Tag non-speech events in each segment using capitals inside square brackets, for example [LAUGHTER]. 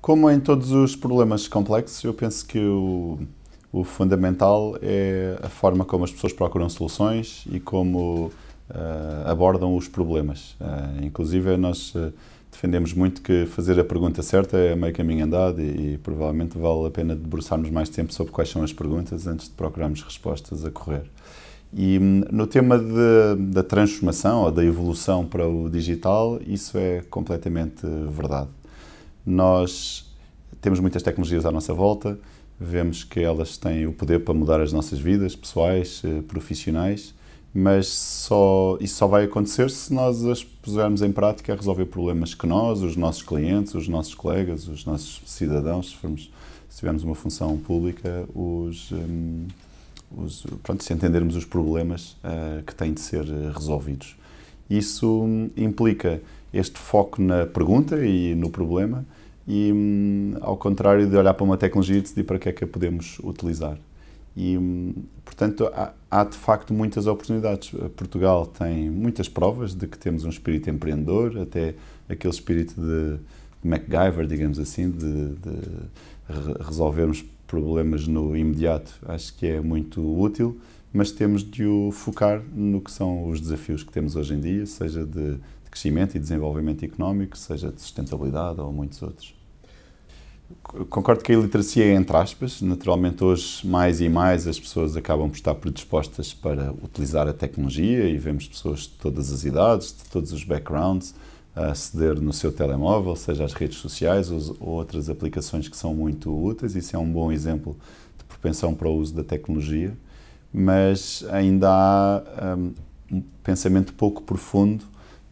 Como em todos os problemas complexos, eu penso que o, o fundamental é a forma como as pessoas procuram soluções e como uh, abordam os problemas. Uh, inclusive, nós eh, defendemos muito que fazer a pergunta certa é meio caminho andado e, e, provavelmente vale a pena debruçarmos mais tempo sobre quais são as perguntas antes de procurarmos respostas a correr. E hum, no tema de, da transformação ou da evolução para o digital, isso é completamente verdade nós temos muitas tecnologias à nossa volta, vemos que elas têm o poder para mudar as nossas vidas pessoais, eh, profissionais, mas só, isso só vai acontecer se nós as pusermos em prática a resolver problemas que nós, os nossos clientes, os nossos colegas, os nossos cidadãos, se, formos, se tivermos uma função pública, os, ehm, os, pronto, se entendermos os problemas uh, que têm de ser resolvidos. Isso hum, implica este foco na pergunta e no problema e hum, ao contrário de olhar para uma tecnologia e decidir para que é que a podemos utilizar. E, hum, portanto, há, há, de facto muitas oportunidades. Portugal tem muitas provas de que temos um espírito empreendedor, até aquele espírito de MacGyver, digamos assim, de, de resolvermos problemas no imediato. Acho que é muito útil, mas temos de o focar no que são os desafios que temos hoje em dia, seja de crescimento e desenvolvimento económico, seja de sustentabilidade ou muitos outros. Concordo que a literacia é entre aspas. Naturalmente, hoje, mais e mais, as pessoas acabam por estar predispostas para utilizar a tecnologia e vemos pessoas de todas as idades, de todos os backgrounds, a aceder no seu telemóvel, seja as redes sociais ou outras aplicações que são muito úteis. Isso é um bom exemplo de propensão para o uso da tecnologia, mas ainda há hum, um pensamento pouco profundo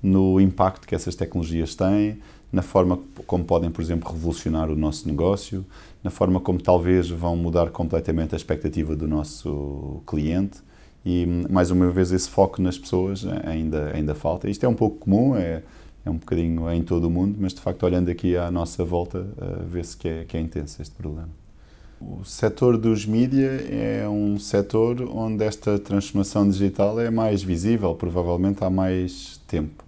no impacto que essas tecnologias têm, na forma como podem, por exemplo, revolucionar o nosso negócio, na forma como talvez vão mudar completamente a expectativa do nosso cliente. E, mais uma vez, esse foco nas pessoas ainda, ainda falta. Isto é um pouco comum, é, é um bocadinho em todo o mundo, mas de facto, olhando aqui à nossa volta, eh, vê-se que é, que é intenso este problema. O setor dos mídia é um setor onde esta transformação digital é mais visível, provavelmente há mais tempo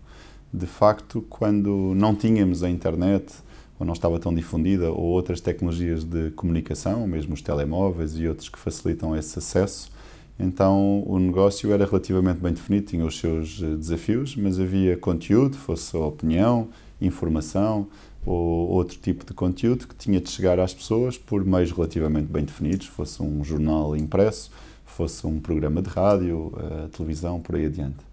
de facto, quando não tínhamos a internet, ou não estava tão difundida, ou outras tecnologias de comunicação, mesmo os telemóveis e outros que facilitam esse acesso, então o negócio era relativamente bem definido, tinha os seus eh, desafios, mas havia conteúdo, fosse opinião, informação ou outro tipo de conteúdo que tinha de chegar às pessoas por meios relativamente bem definidos, fosse um jornal impresso, fosse um programa de rádio, eh, televisão, por aí adiante.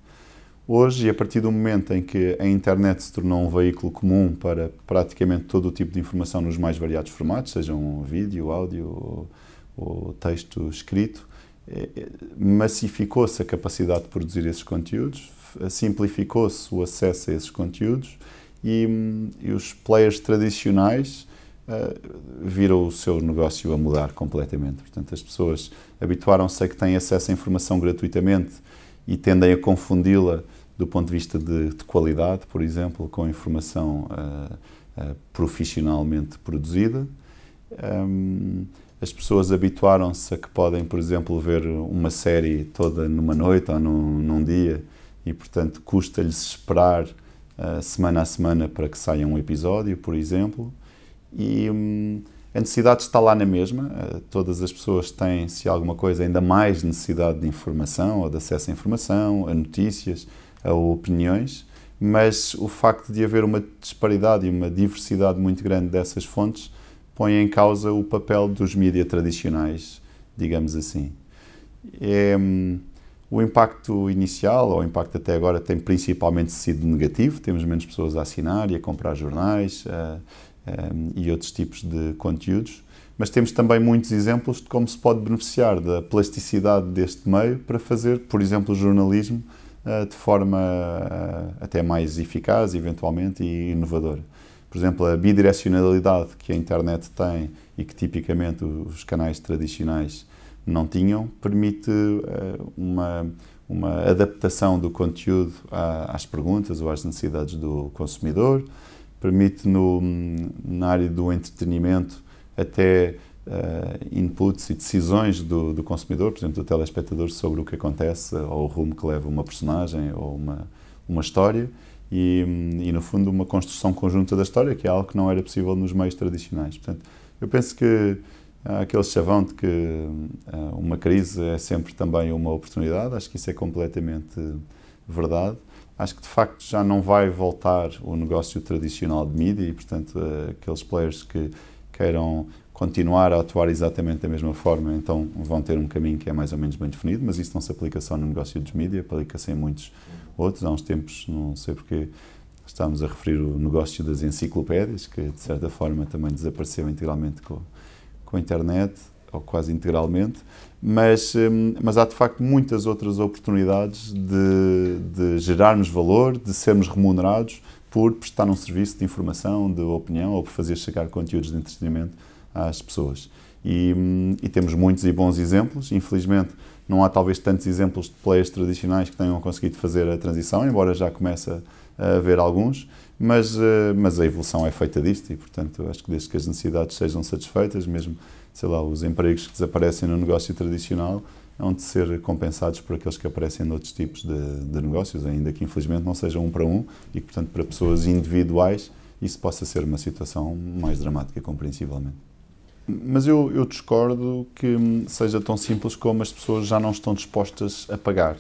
Hoje, a partir do momento em que a internet se tornou um veículo comum para praticamente todo o tipo de informação nos mais variados formatos, sejam um vídeo, áudio ou, ou texto escrito, eh, eh, massificou-se a capacidade de produzir esses conteúdos, simplificou-se o acesso a esses conteúdos e, hum, e os players tradicionais uh, viram o seu negócio a mudar completamente. Portanto, as pessoas habituaram-se a que têm acesso à informação gratuitamente e tendem a confundi-la do ponto de vista de, de, qualidade, por exemplo, com informação uh, uh, profissionalmente produzida. Um, ehm, as pessoas habituaram-se a que podem, por exemplo, ver uma série toda numa noite ou num, num dia e, portanto, custa-lhes esperar uh, semana a semana para que saia um episódio, por exemplo. E, um, a necessidade está lá na mesma, eh, todas as pessoas têm, se alguma coisa, ainda mais necessidade de informação, ou de acesso à informação, a notícias, a opiniões, mas o facto de haver uma disparidade e uma diversidade muito grande dessas fontes põe em causa o papel dos mídias tradicionais, digamos assim. É, hum, o impacto inicial, ou o impacto até agora, tem principalmente sido negativo, temos menos pessoas a assinar e a comprar jornais, eh, um, ehm, e outros tipos de conteúdos, mas temos também muitos exemplos de como se pode beneficiar da plasticidade deste meio para fazer, por exemplo, o jornalismo uh, de forma uh, até mais eficaz, eventualmente, e inovadora. Por exemplo, a bidirecionalidade que a internet tem e que tipicamente os canais tradicionais não tinham, permite uh, uma, uma adaptação do conteúdo à, às perguntas ou às necessidades do consumidor permite no, na área do entretenimento até uh, inputs e decisões do, do, consumidor, por exemplo, do telespectador sobre o que acontece ou o rumo que leva uma personagem ou uma, uma história e, e, no fundo, uma construção conjunta da história, que é algo que não era possível nos meios tradicionais. Portanto, eu penso que há aquele chavão de que uh, uma crise é sempre também uma oportunidade, acho que isso é completamente eh, verdade acho que de facto já não vai voltar o negócio tradicional de mídia e, portanto, eh, aqueles players que queiram continuar a atuar exatamente da mesma forma, então vão ter um caminho que é mais ou menos bem definido, mas isso não se aplica só no negócio dos mídia, aplica-se em muitos outros. Há uns tempos, não sei porque, estávamos a referir o negócio das enciclopédias, que de certa forma também desapareceu integralmente com, com a internet, ou quase integralmente, mas, hum, mas há de facto muitas outras oportunidades de, de gerarmos valor, de sermos remunerados por prestar um serviço de informação, de opinião ou por fazer chegar conteúdos de entretenimento às pessoas. E, hum, e, temos muitos e bons exemplos. Infelizmente, não há talvez tantos exemplos de players tradicionais que tenham conseguido fazer a transição, embora já comece a haver alguns, mas, eh, mas a evolução é feita disto e, portanto, acho que desde que as necessidades sejam satisfeitas, mesmo sei lá, os empregos que desaparecem no negócio tradicional hão de ser compensados por aqueles que aparecem noutros tipos de, de negócios, ainda que infelizmente não sejam um para um e que, portanto, para pessoas individuais isso possa ser uma situação mais dramática, compreensivelmente. Mas eu, eu discordo que hum, seja tão simples como as pessoas já não estão dispostas a pagar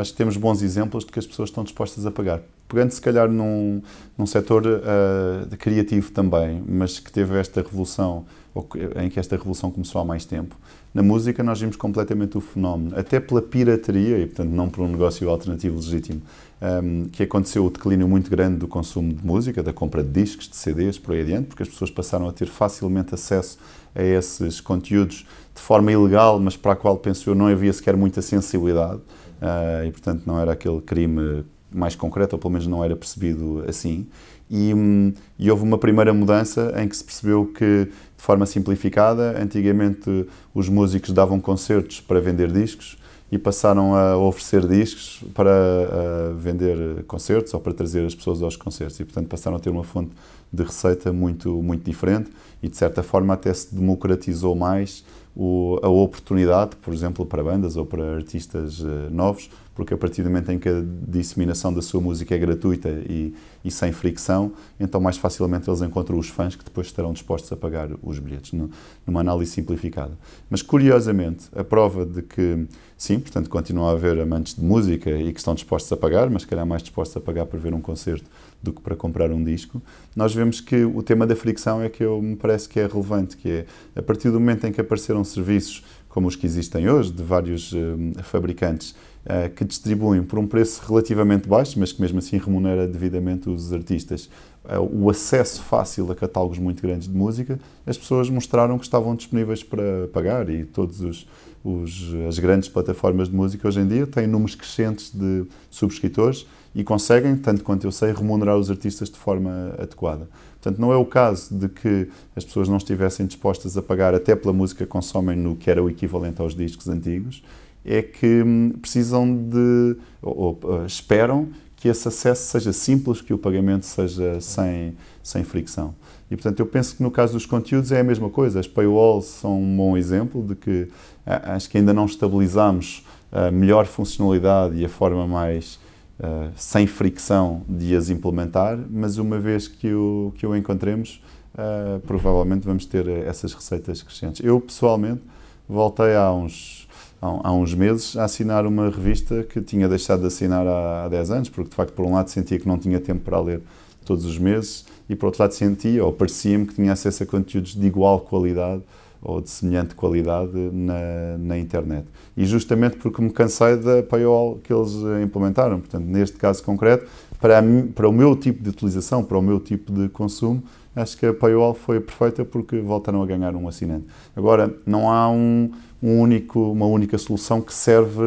acho que temos bons exemplos de que as pessoas estão dispostas a pagar. Pegando, se calhar, num, num setor uh, criativo também, mas que teve esta revolução, que, em que esta revolução começou há mais tempo, na música nós vimos completamente o fenómeno, até pela pirataria, e portanto não por um negócio alternativo legítimo, um, ehm, que aconteceu o declínio muito grande do consumo de música, da compra de discos, de CDs, por aí adiante, porque as pessoas passaram a ter facilmente acesso a esses conteúdos de forma ilegal, mas para a qual, penso eu, não havia sequer muita sensibilidade uh, e portanto não era aquele crime mais concreto, ou pelo menos não era percebido assim. E, hum, e, houve uma primeira mudança em que se percebeu que, de forma simplificada, antigamente os músicos davam concertos para vender discos e passaram a oferecer discos para ah, vender concertos ou para trazer as pessoas aos concertos. E, portanto, passaram a ter uma fonte de receita muito, muito diferente e, de certa forma, até se democratizou mais o, a oportunidade, por exemplo, para bandas ou para artistas uh, novos, porque a partir do momento em que a disseminação da sua música é gratuita e, e, sem fricção, então mais facilmente eles encontram os fãs que depois estarão dispostos a pagar os bilhetes, no, numa análise simplificada. Mas curiosamente, a prova de que, sim, portanto, continua a haver amantes de música e que estão dispostos a pagar, mas se calhar mais dispostos a pagar para ver um concerto do que para comprar um disco, nós vemos que o tema da fricção é que eu me parece que é relevante, que é a partir do momento em que apareceram serviços como os que existem hoje, de vários eh, fabricantes, uh, que distribuem por um preço relativamente baixo, mas que mesmo assim remunera devidamente os artistas, uh, o acesso fácil a catálogos muito grandes de música, as pessoas mostraram que estavam disponíveis para pagar e todos os, os as grandes plataformas de música hoje em dia têm números crescentes de subscritores e conseguem, tanto quanto eu sei, remunerar os artistas de forma adequada. Portanto, não é o caso de que as pessoas não estivessem dispostas a pagar até pela música que consomem no que era o equivalente aos discos antigos, é que hum, precisam de, ou, ou ah, esperam que esse acesso seja simples, que o pagamento seja sem, sem fricção. E, portanto, eu penso que no caso dos conteúdos é a mesma coisa. As paywalls são um bom exemplo de que ah, acho que ainda não estabilizamos a melhor funcionalidade e a forma mais eh, sem fricção de as implementar, mas uma vez que o, que o encontremos, uh, provavelmente vamos ter essas receitas crescentes. Eu, pessoalmente, voltei há uns, há uns meses a assinar uma revista que tinha deixado de assinar há, há 10 anos, porque, de facto, por um lado sentia que não tinha tempo para ler todos os meses e, por outro lado, sentia ou parecia-me que tinha acesso a conteúdos de igual qualidade ou de semelhante qualidade na, na internet. E justamente porque me cansei da paywall que eles implementaram. Portanto, neste caso concreto, para, mim, para o meu tipo de utilização, para o meu tipo de consumo, acho que a paywall foi perfeita porque voltaram a ganhar um assinante. Agora, não há um, um único, uma única solução que serve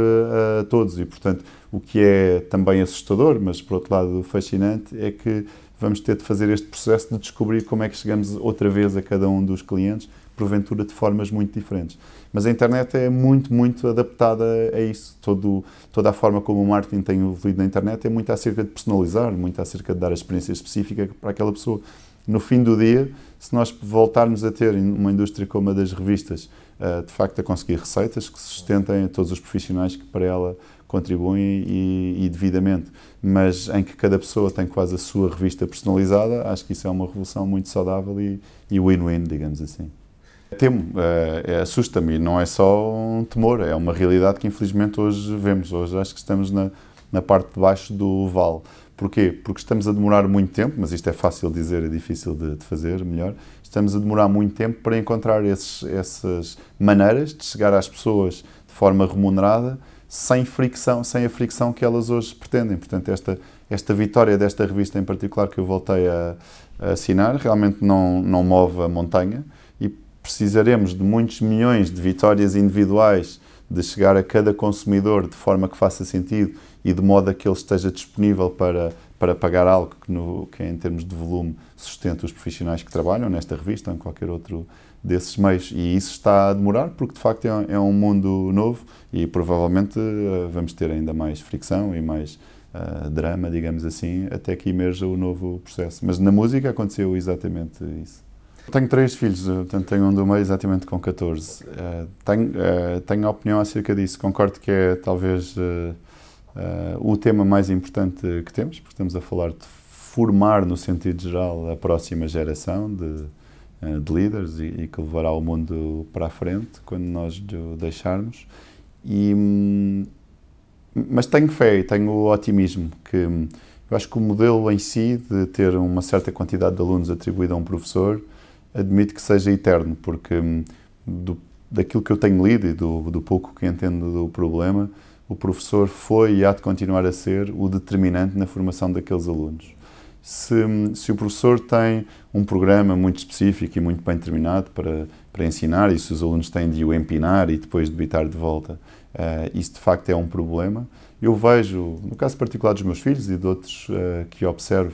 a todos e, portanto, o que é também assustador, mas por outro lado fascinante, é que vamos ter de fazer este processo de descobrir como é que chegamos outra vez a cada um dos clientes porventura de formas muito diferentes. Mas a internet é muito, muito adaptada a isso. Todo, toda a forma como o marketing tem evoluído na internet é muito acerca de personalizar, muito acerca de dar a experiência específica para aquela pessoa. No fim do dia, se nós voltarmos a ter uma indústria como a das revistas, eh, de facto a conseguir receitas que sustentem a todos os profissionais que para ela contribuem e, e, devidamente, mas em que cada pessoa tem quase a sua revista personalizada, acho que isso é uma revolução muito saudável e win-win, digamos assim. Temo, eh, é- assusta-me, não é só um temor, é uma realidade que infelizmente hoje vemos. Hoje acho que estamos na, na parte de baixo do vale. Porquê? Porque estamos a demorar muito tempo, mas isto é fácil de dizer, é difícil de, de fazer, melhor. Estamos a demorar muito tempo para encontrar esses, essas maneiras de chegar às pessoas de forma remunerada, sem fricção, sem a fricção que elas hoje pretendem. Portanto, esta, esta vitória desta revista em particular que eu voltei a, a assinar realmente não, não move a montanha precisaremos de muitos milhões de vitórias individuais de chegar a cada consumidor de forma que faça sentido e de modo a que ele esteja disponível para, para pagar algo que, no, que é em termos de volume sustenta os profissionais que trabalham nesta revista ou em qualquer outro desses meios. E isso está a demorar porque, de facto, é, é um mundo novo e provavelmente eh, vamos ter ainda mais fricção e mais uh, drama, digamos assim, até que emerja o novo processo. Mas na música aconteceu exatamente isso. Tenho três filhos, portanto eh, tenho um do meio exatamente com 14. Uh, eh, tenho, uh, tenho a opinião acerca disso. Concordo que é talvez uh, o tema mais importante que temos, porque estamos a falar de formar, no sentido geral, a próxima geração de, de líderes e, e, que levará o mundo para a frente quando nós o deixarmos. E, hum, mas tenho fé e tenho otimismo que hum, eu acho que o modelo em si de ter uma certa quantidade de alunos atribuída a um professor admito que seja eterno, porque hum, do, daquilo que eu tenho lido e do, do pouco que entendo do problema, o professor foi e há de continuar a ser o determinante na formação daqueles alunos. Se, hum, se, o professor tem um programa muito específico e muito bem determinado para, para ensinar, e se os alunos têm de o empinar e depois debitar de volta, uh, isso de facto é um problema. Eu vejo, no caso particular dos meus filhos e de outros uh, que observo,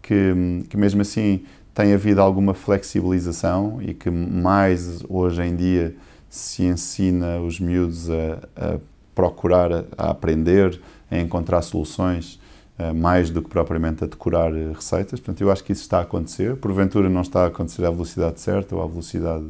que, hum, que mesmo assim tem havido alguma flexibilização e que mais hoje em dia se ensina os miúdos a, a procurar, a aprender, a encontrar soluções eh, mais do que propriamente a decorar eh, receitas. Portanto, eu acho que isso está a acontecer. Porventura não está a acontecer à velocidade certa ou à velocidade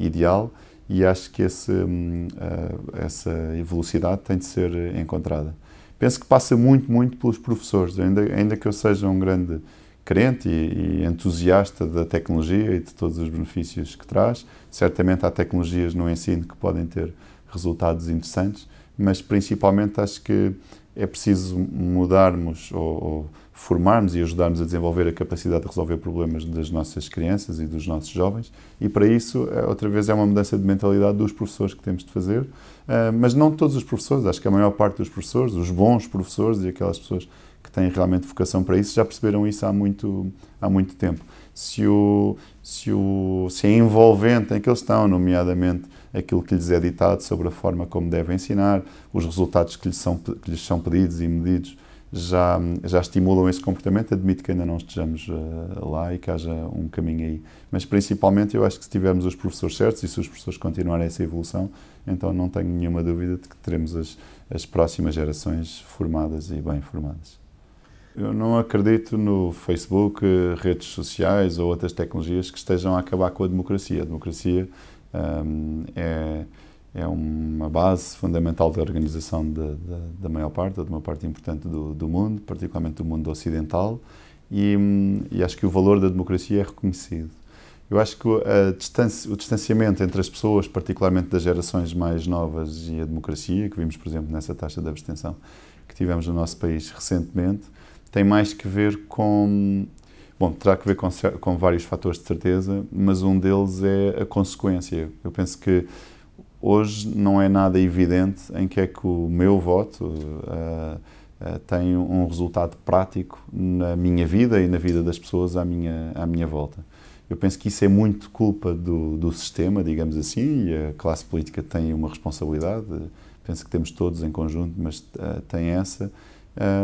ideal e acho que esse, hum, eh, essa velocidade tem de ser encontrada. Penso que passa muito, muito pelos professores. Ainda, ainda que eu seja um grande crente e, e, entusiasta da tecnologia e de todos os benefícios que traz. Certamente há tecnologias no ensino que podem ter resultados interessantes, mas principalmente acho que é preciso mudarmos ou, ou formarmos e ajudarmos a desenvolver a capacidade de resolver problemas das nossas crianças e dos nossos jovens. E para isso, eh, outra vez, é uma mudança de mentalidade dos professores que temos de fazer, eh, mas não todos os professores, acho que a maior parte dos professores, os bons professores e aquelas pessoas têm realmente vocação para isso, já perceberam isso há muito, há muito tempo. Se, o, se, o, se é envolvente em que eles estão, nomeadamente aquilo que lhes é ditado sobre a forma como devem ensinar, os resultados que lhes são, que lhes são pedidos e medidos, já, já estimulam esse comportamento. Admito que ainda não estejamos uh, lá e que haja um caminho aí. Mas principalmente eu acho que se tivermos os professores certos e se os professores continuarem essa evolução, então não tenho nenhuma dúvida de que teremos as, as próximas gerações formadas e bem formadas. Eu não acredito no Facebook, redes sociais ou outras tecnologias que estejam a acabar com a democracia. A democracia um, é, é uma base fundamental da organização de, de, da maior parte, de uma parte importante do, do mundo, particularmente do mundo ocidental, e, hum, e, acho que o valor da democracia é reconhecido. Eu acho que distanci, o distanciamento entre as pessoas, particularmente das gerações mais novas e a democracia, que vimos, por exemplo, nessa taxa de abstenção que tivemos no nosso país recentemente, tem mais que ver com. Bom, terá que ver com, com vários fatores de certeza, mas um deles é a consequência. Eu penso que hoje não é nada evidente em que é que o meu voto uh, uh, tem um resultado prático na minha vida e na vida das pessoas à minha, à minha volta. Eu penso que isso é muito culpa do, do sistema, digamos assim, e a classe política tem uma responsabilidade, penso que temos todos em conjunto, mas uh, tem essa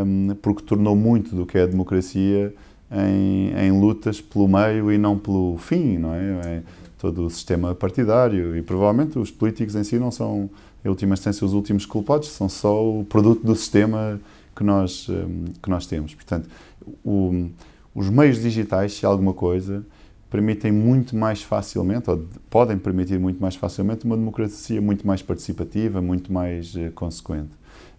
um, porque tornou muito do que é a democracia em, em, lutas pelo meio e não pelo fim, não é? é? Todo o sistema partidário e provavelmente os políticos em si não são, em última instância, os últimos culpados, são só o produto do sistema que nós, um, que nós temos. Portanto, o, os meios digitais, se alguma coisa, permitem muito mais facilmente, ou podem permitir muito mais facilmente, uma democracia muito mais participativa, muito mais uh, consequente.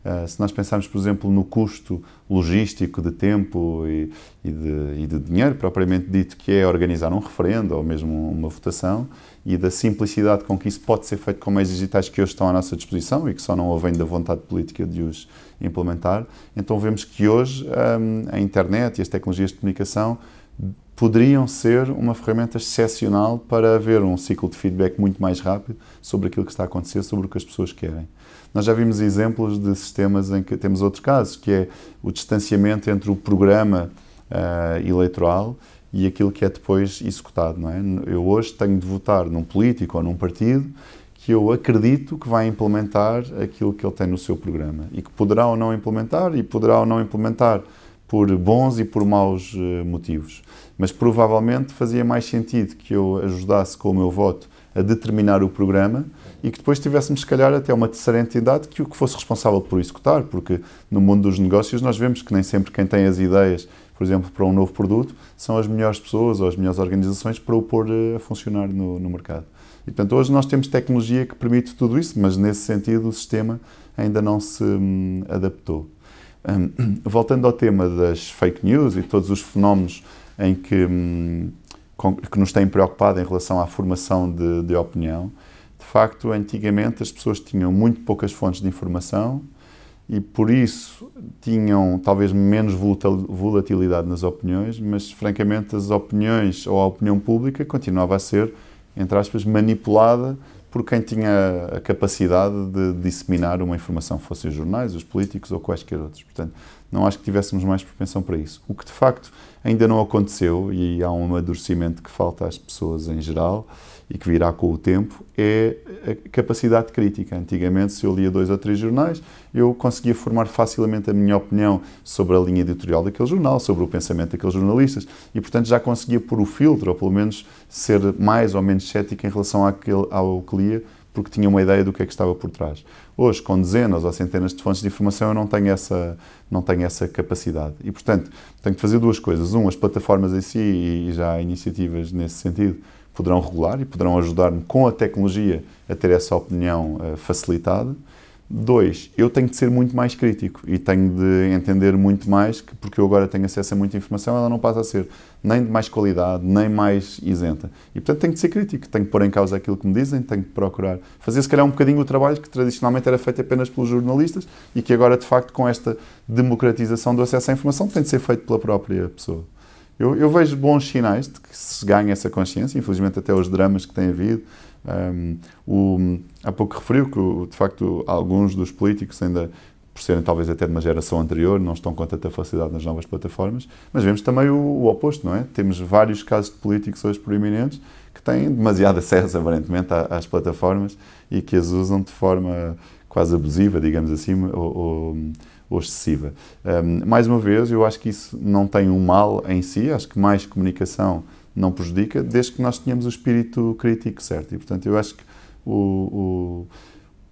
Eh, se nós pensarmos, por exemplo, no custo logístico de tempo e, e, de, e, de, dinheiro, propriamente dito, que é organizar um referendo ou mesmo uma votação, e da simplicidade com que isso pode ser feito com meios digitais que hoje estão à nossa disposição e que só não ouvem da vontade política de os implementar, então vemos que hoje ehm, a internet e as tecnologias de comunicação poderiam ser uma ferramenta excepcional para haver um ciclo de feedback muito mais rápido sobre aquilo que está a acontecer, sobre o que as pessoas querem. Nós já vimos exemplos de sistemas em que temos outro caso, que é o distanciamento entre o programa uh, eleitoral e aquilo que é depois executado. Não é? Eu hoje tenho de votar num político ou num partido que eu acredito que vai implementar aquilo que ele tem no seu programa e que poderá ou não implementar e poderá ou não implementar por bons e por maus eh, motivos. Mas provavelmente fazia mais sentido que eu ajudasse com o meu voto a determinar o programa e que depois tivéssemos, se calhar, até uma terceira entidade que o que fosse responsável por executar, porque no mundo dos negócios nós vemos que nem sempre quem tem as ideias, por exemplo, para um novo produto, são as melhores pessoas ou as melhores organizações para o pôr eh, a funcionar no, no mercado. E, portanto, hoje nós temos tecnologia que permite tudo isso, mas nesse sentido o sistema ainda não se hum, adaptou. Hum, [CLEARS THROAT] voltando ao tema das fake news e todos os fenómenos em que hum, que nos têm preocupado em relação à formação de, de opinião. De facto, antigamente as pessoas tinham muito poucas fontes de informação e por isso tinham talvez menos volatilidade nas opiniões, mas francamente as opiniões ou a opinião pública continuava a ser, entre aspas, manipulada por quem tinha a capacidade de disseminar uma informação, fossem os jornais, os políticos ou quaisquer outros. Portanto, não acho que tivéssemos mais propensão para isso. O que de facto ainda não aconteceu e há um amadurecimento que falta às pessoas em geral e que virá com o tempo, é a capacidade crítica. Antigamente, se eu lia dois ou três jornais, eu conseguia formar facilmente a minha opinião sobre a linha editorial daquele jornal, sobre o pensamento daqueles jornalistas, e, portanto, já conseguia pôr o filtro, ou pelo menos ser mais ou menos cético em relação àquele, ao que lia, porque tinha uma ideia do que é que estava por trás. Hoje, com dezenas ou centenas de fontes de informação, eu não tenho essa, não tenho essa capacidade. E, portanto, tenho que fazer duas coisas. Um, as plataformas em si, e já há iniciativas nesse sentido, poderão regular e poderão ajudar-me com a tecnologia a ter essa opinião uh, facilitada. Dois, eu tenho de ser muito mais crítico e tenho de entender muito mais que, porque eu agora tenho acesso a muita informação, ela não passa a ser nem de mais qualidade, nem mais isenta. E, portanto, tenho de ser crítico, tenho de pôr em causa aquilo que me dizem, tenho de procurar fazer, se calhar, um bocadinho o trabalho que tradicionalmente era feito apenas pelos jornalistas e que agora, de facto, com esta democratização do acesso à informação, tem de ser feito pela própria pessoa. Eu, eu, vejo bons sinais de que se ganha essa consciência, infelizmente até os dramas que tem havido. Um, o, há pouco referiu que, de facto, alguns dos políticos ainda por serem talvez até de uma geração anterior, não estão com tanta facilidade nas novas plataformas, mas vemos também o, o oposto, não é? Temos vários casos de políticos hoje proeminentes que têm demasiado acesso, aparentemente, às plataformas e que as usam de forma quase abusiva, digamos assim, ou, ou ou excessiva. Um, mais uma vez, eu acho que isso não tem um mal em si, acho que mais comunicação não prejudica, desde que nós tenhamos o espírito crítico certo. E, portanto, eu acho que o,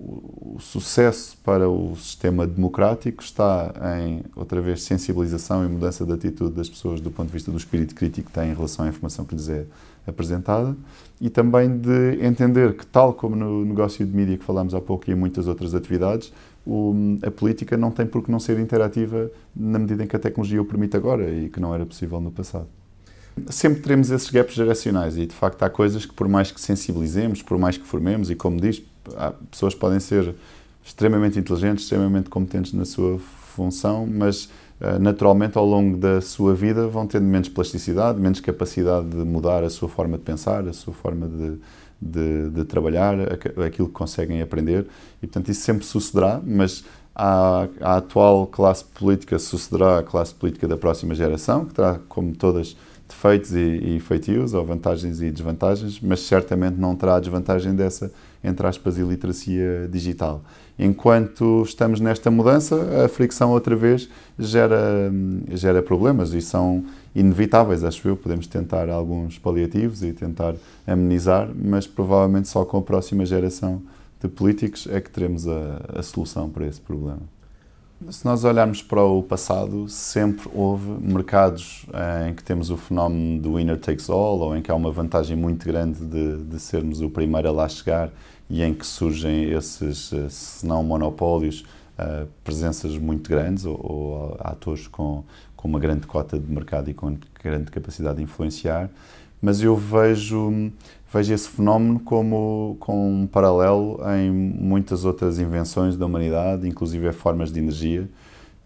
o, o sucesso para o sistema democrático está em, outra vez, sensibilização e mudança de atitude das pessoas do ponto de vista do espírito crítico que têm em relação à informação que lhes é apresentada e também de entender que, tal como no negócio de mídia que falámos há pouco e em muitas outras atividades, o, a política não tem por que não ser interativa na medida em que a tecnologia o permite agora e que não era possível no passado. Sempre teremos esses gaps geracionais e, de facto, há coisas que, por mais que sensibilizemos, por mais que formemos, e como diz, pessoas podem ser extremamente inteligentes, extremamente competentes na sua função, mas eh, naturalmente ao longo da sua vida vão tendo menos plasticidade, menos capacidade de mudar a sua forma de pensar, a sua forma de, de, de trabalhar, aquilo que conseguem aprender e, portanto, isso sempre sucederá, mas a à atual classe política sucederá a classe política da próxima geração, que terá, como todas, defeitos e, e feitios, ou vantagens e desvantagens, mas certamente não terá a desvantagem dessa, entre aspas, iliteracia digital. Enquanto estamos nesta mudança, a fricção outra vez gera, gera problemas e são inevitáveis, acho eu. Podemos tentar alguns paliativos e tentar amenizar, mas provavelmente só com a próxima geração de políticos é que teremos a, a solução para esse problema se nós olharmos para o passado, sempre houve mercados eh, em que temos o fenómeno do winner takes all, ou em que há uma vantagem muito grande de, de sermos o primeiro a lá chegar e em que surgem esses, eh, se não monopólios, eh, presenças muito grandes ou, ou atores com, com uma grande cota de mercado e com grande capacidade de influenciar. Mas eu vejo hum, vejo esse fenómeno como com um paralelo em muitas outras invenções da humanidade, inclusive é formas de energia.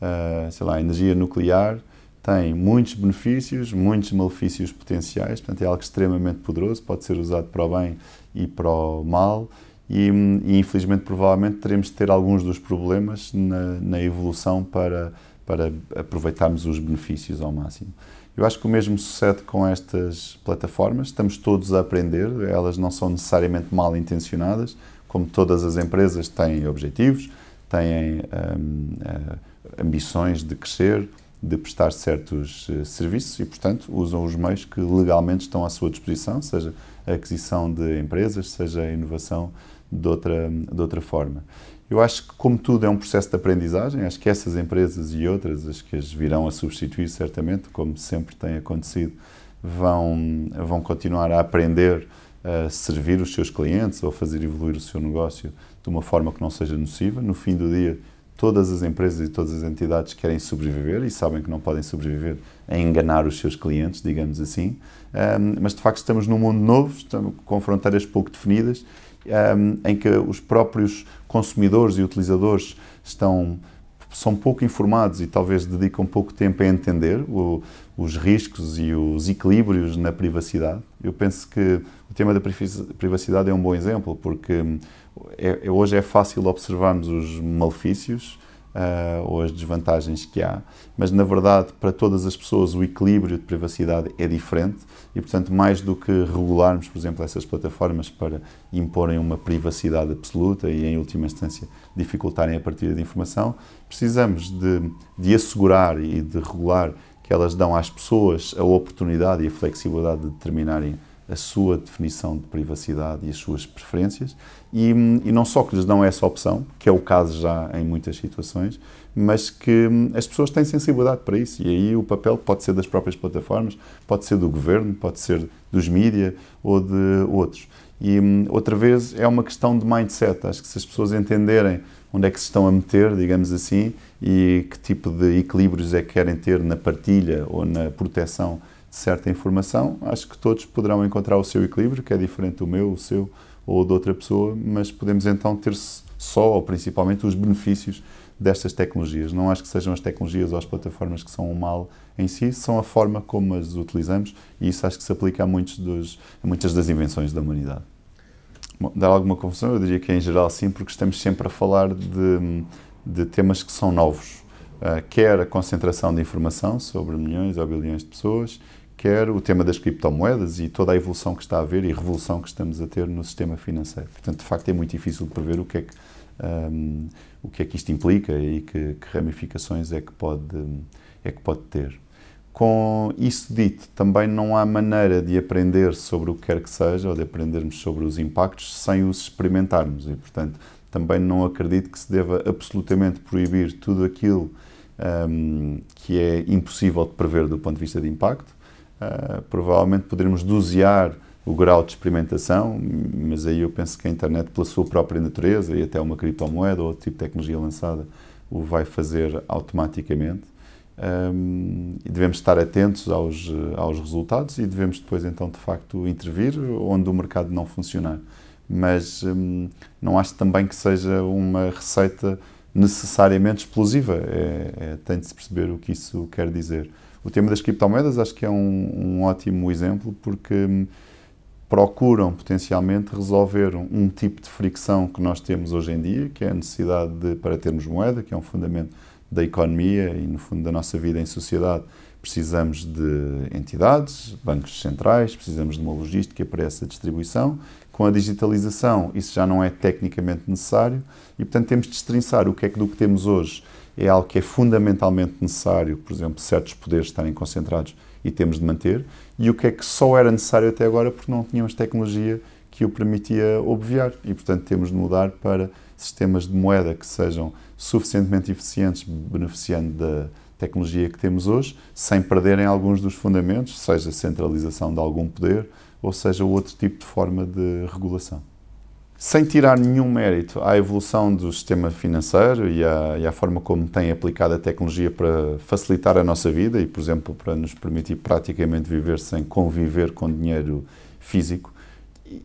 Uh, sei lá, a energia nuclear tem muitos benefícios, muitos malefícios potenciais, portanto é algo extremamente poderoso, pode ser usado para o bem e para o mal. E, e, infelizmente provavelmente teremos de ter alguns dos problemas na, na evolução para, para aproveitarmos os benefícios ao máximo. Eu acho que o mesmo sucede com estas plataformas. Estamos todos a aprender, elas não são necessariamente mal intencionadas, como todas as empresas têm objetivos, têm hum, eh, ambições de crescer, de prestar certos eh, serviços e, portanto, usam os meios que legalmente estão à sua disposição, seja a aquisição de empresas, seja a inovação de outra, de outra forma. Eu acho que, como tudo, é um processo de aprendizagem. Acho que essas empresas e outras, as que as virão a substituir, certamente, como sempre tem acontecido, vão, vão continuar a aprender a servir os seus clientes ou fazer evoluir o seu negócio de uma forma que não seja nociva. No fim do dia, todas as empresas e todas as entidades querem sobreviver e sabem que não podem sobreviver a enganar os seus clientes, digamos assim. mas de facto estamos num mundo novo, estamos com fronteiras pouco definidas um, ehm, em que os próprios consumidores e utilizadores estão são pouco informados e talvez dedicam pouco tempo a entender o, os riscos e os equilíbrios na privacidade. Eu penso que o tema da privacidade é um bom exemplo, porque hum, é, é, hoje é fácil observarmos os malefícios uh, ou as desvantagens que há, mas na verdade para todas as pessoas o equilíbrio de privacidade é diferente e, portanto, mais do que regularmos, por exemplo, essas plataformas para imporem uma privacidade absoluta e, em última instância, dificultarem a partilha de informação, precisamos de, de assegurar e de regular que elas dão às pessoas a oportunidade e a flexibilidade de determinarem a sua definição de privacidade e as suas preferências e, e, não só que lhes dão essa opção, que é o caso já em muitas situações, mas que hum, as pessoas têm sensibilidade para isso. E aí o papel pode ser das próprias plataformas, pode ser do governo, pode ser dos mídias ou de outros. E hum, outra vez é uma questão de mindset. Acho que se as pessoas entenderem onde é que se estão a meter, digamos assim, e que tipo de equilíbrios é que querem ter na partilha ou na proteção de certa informação, acho que todos poderão encontrar o seu equilíbrio, que é diferente do meu, o seu, ou de outra pessoa, mas podemos então ter só ou principalmente os benefícios destas tecnologias. Não acho que sejam as tecnologias ou as plataformas que são o um mal em si, são a forma como as utilizamos e isso acho que se aplica a, muitos dos, a muitas das invenções da humanidade. Bom, dar alguma confusão? Eu diria que é em geral sim, porque estamos sempre a falar de, de temas que são novos. Uh, quer a concentração de informação sobre milhões ou bilhões de pessoas, quer o tema das criptomoedas e toda a evolução que está a haver e revolução que estamos a ter no sistema financeiro. Portanto, de facto, é muito difícil de prever o que é que, um, o que, é que isto implica e que, que, ramificações é que, pode, é que pode ter. Com isso dito, também não há maneira de aprender sobre o que quer que seja ou de aprendermos sobre os impactos sem os experimentarmos e, portanto, também não acredito que se deva absolutamente proibir tudo aquilo um, que é impossível de prever do ponto de vista de impacto uh, provavelmente poderíamos dosear o grau de experimentação, mas aí eu penso que a internet, pela sua própria natureza, e até uma criptomoeda ou outro tipo de tecnologia lançada, o vai fazer automaticamente. Um, e devemos estar atentos aos, aos resultados e devemos depois, então, de facto, intervir onde o mercado não funcionar. Mas um, não acho também que seja uma receita necessariamente explosiva. É, é, tem de se perceber o que isso quer dizer. O tema das criptomoedas acho que é um, um ótimo exemplo porque hum, procuram potencialmente resolver um, um, tipo de fricção que nós temos hoje em dia, que é a necessidade de, para termos moeda, que é um fundamento da economia e, no fundo, da nossa vida em sociedade. Precisamos de entidades, bancos centrais, precisamos de uma logística para essa distribuição. Com a digitalização, isso já não é tecnicamente necessário e, portanto, temos de destrinçar o que é que do que temos hoje é algo que é fundamentalmente necessário, por exemplo, certos poderes estarem concentrados e temos de manter, e o que é que só era necessário até agora porque não tínhamos tecnologia que o permitia obviar. E, portanto, temos de mudar para sistemas de moeda que sejam suficientemente eficientes, beneficiando da tecnologia que temos hoje, sem perderem alguns dos fundamentos, seja centralização de algum poder, ou seja outro tipo de forma de regulação sem tirar nenhum mérito à evolução do sistema financeiro e à, e à, forma como tem aplicado a tecnologia para facilitar a nossa vida e, por exemplo, para nos permitir praticamente viver sem conviver com dinheiro físico,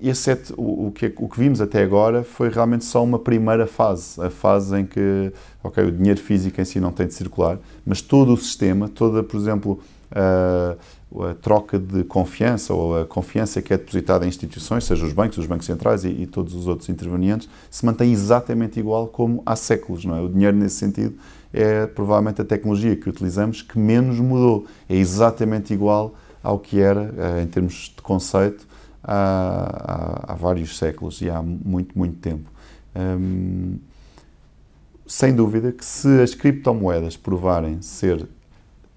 esse é o, o, que, é, o que vimos até agora foi realmente só uma primeira fase, a fase em que okay, o dinheiro físico em si não tem de circular, mas todo o sistema, toda, por exemplo, uh, a troca de confiança ou a confiança que é depositada em instituições, seja os bancos, os bancos centrais e, e, todos os outros intervenientes, se mantém exatamente igual como há séculos. Não é? O dinheiro, nesse sentido, é provavelmente a tecnologia que utilizamos que menos mudou. É exatamente igual ao que era, eh, em termos de conceito, há, há, há vários séculos e há muito, muito tempo. Hum, sem dúvida que se as criptomoedas provarem ser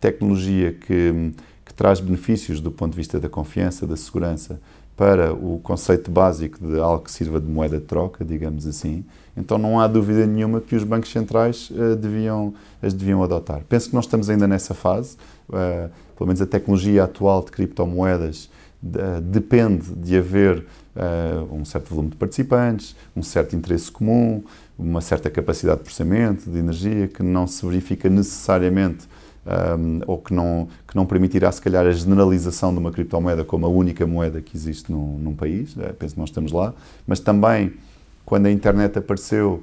tecnologia que hum, traz benefícios do ponto de vista da confiança, da segurança, para o conceito básico de algo que sirva de moeda de troca, digamos assim, então não há dúvida nenhuma que os bancos centrais uh, deviam, as deviam adotar. Penso que nós estamos ainda nessa fase, uh, pelo menos a tecnologia atual de criptomoedas uh, depende de haver um certo volume de participantes, um certo interesse comum, uma certa capacidade de processamento, de energia, que não se verifica necessariamente um, ou que não, que não permitirá, se calhar, a generalização de uma criptomoeda como a única moeda que existe num, num país. É, penso que nós estamos lá. Mas também, quando a internet apareceu,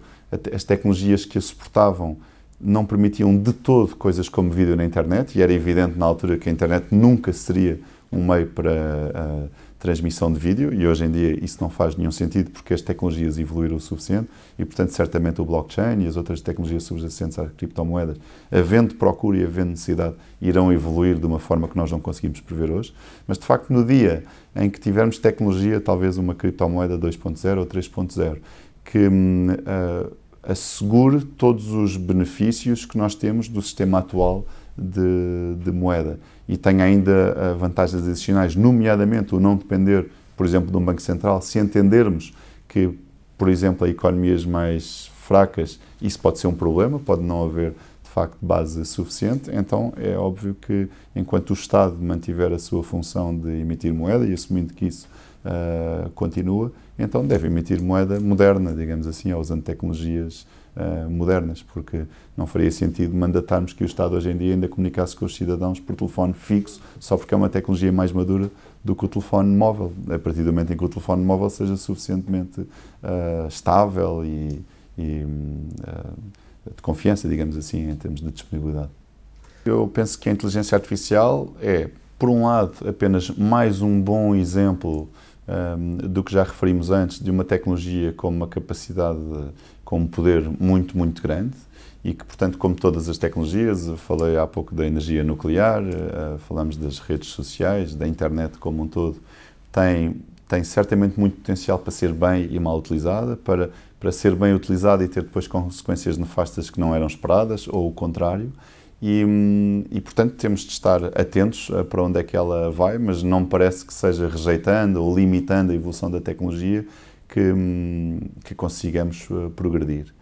as tecnologias que a suportavam não permitiam de todo coisas como vídeo na internet, e era evidente na altura que a internet nunca seria um meio para. Uh, transmissão de vídeo e hoje em dia isso não faz nenhum sentido porque as tecnologias evoluíram o suficiente e, portanto, certamente o blockchain e as outras tecnologias subjacentes às criptomoedas, havendo procura e havendo necessidade, irão evoluir de uma forma que nós não conseguimos prever hoje. Mas, de facto, no dia em que tivermos tecnologia, talvez uma criptomoeda 2.0 ou 3.0, que uh, assegure todos os benefícios que nós temos do sistema atual de, de moeda e tem ainda eh, vantagens adicionais, nomeadamente o não depender, por exemplo, de um Banco Central. Se entendermos que, por exemplo, a economias mais fracas, isso pode ser um problema, pode não haver de facto base suficiente, então é óbvio que enquanto o Estado mantiver a sua função de emitir moeda, e assumindo que isso uh, continua, então deve emitir moeda moderna, digamos assim, usando tecnologias uh, modernas, porque não faria sentido mandatarmos que o Estado hoje em dia ainda comunicasse com os cidadãos por telefone fixo, só porque é uma tecnologia mais madura do que o telefone móvel, a partir do momento em que o telefone móvel seja suficientemente uh, estável e, e eh, de confiança, digamos assim, em termos de disponibilidade. Eu penso que a inteligência artificial é, por um lado, apenas mais um bom exemplo um, do que já referimos antes, de uma tecnologia com uma capacidade com um poder muito, muito grande e que, portanto, como todas as tecnologias, falei há pouco da energia nuclear, eh, falamos das redes sociais, da internet como um todo, tem, tem certamente muito potencial para ser bem e mal utilizada, para, para ser bem utilizada e ter depois consequências nefastas que não eram esperadas, ou o contrário. E, hum, e, portanto temos de estar atentos eh, para onde é que ela vai, mas não me parece que seja rejeitando ou limitando a evolução da tecnologia que, hum, que consigamos eh, progredir.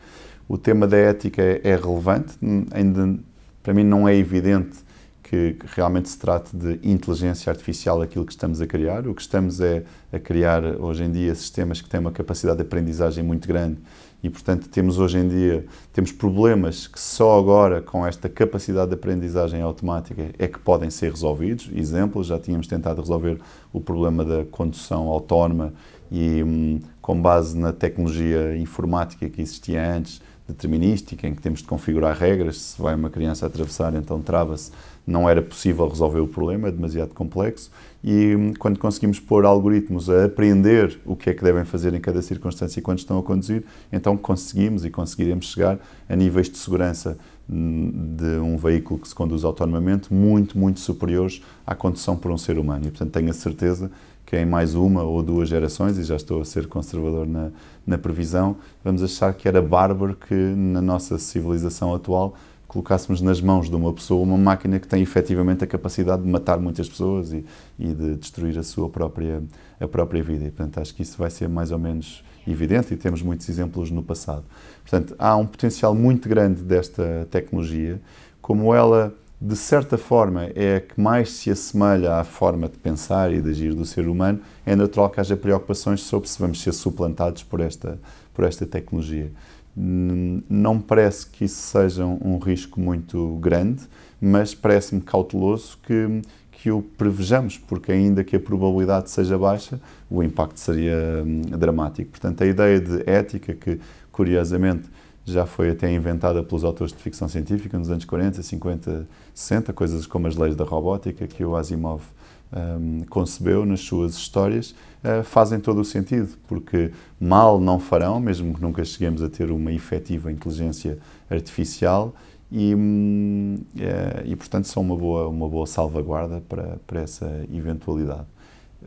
O tema da ética é, é relevante, hum, ainda para mim não é evidente que realmente se trate de inteligência artificial aquilo que estamos a criar. O que estamos é a criar hoje em dia sistemas que têm uma capacidade de aprendizagem muito grande e, portanto, temos hoje em dia temos problemas que só agora com esta capacidade de aprendizagem automática é que podem ser resolvidos. Exemplo, já tínhamos tentado resolver o problema da condução autónoma e hum, com base na tecnologia informática que existia antes, determinística, em que temos de configurar regras, se vai uma criança atravessar, então trava-se, não era possível resolver o problema, é demasiado complexo, e hum, quando conseguimos pôr algoritmos a aprender o que é que devem fazer em cada circunstância e quando estão a conduzir, então conseguimos e conseguiremos chegar a níveis de segurança hum, de um veículo que se conduz autonomamente muito, muito superiores à condução por um ser humano. E, portanto, tenho a certeza que é em mais uma ou duas gerações, e já estou a ser conservador na, na previsão, vamos achar que era bárbaro que na nossa civilização atual colocássemos nas mãos de uma pessoa uma máquina que tem efetivamente a capacidade de matar muitas pessoas e, e, de destruir a sua própria, a própria vida. E, portanto, acho que isso vai ser mais ou menos evidente e temos muitos exemplos no passado. Portanto, há um potencial muito grande desta tecnologia. Como ela de certa forma, é a que mais se assemelha à forma de pensar e de agir do ser humano, é natural que haja preocupações sobre se vamos ser suplantados por esta, por esta tecnologia. Hum, não me parece que isso seja um risco muito grande, mas parece-me cauteloso que, que o prevejamos, porque ainda que a probabilidade seja baixa, o impacto seria hum, dramático. Portanto, a ideia de ética que, curiosamente, já foi até inventada pelos autores de ficção científica nos anos 40, 50, 60, coisas como as leis da robótica que o Asimov um, concebeu nas suas histórias, uh, fazem todo o sentido, porque mal não farão, mesmo que nunca cheguemos a ter uma efetiva inteligência artificial, e, hum, eh, e portanto são uma boa, uma boa salvaguarda para, para essa eventualidade.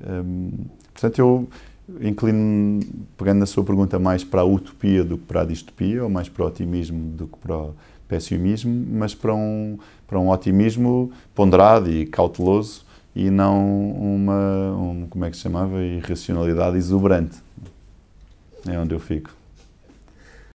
Um, portanto, eu inclino-me, pegando na sua pergunta, mais para a utopia do que para a distopia, ou mais para o otimismo do que para o pessimismo, mas para um, para um otimismo ponderado e cauteloso e não uma, um, como é que se chamava, irracionalidade exuberante. É onde eu fico.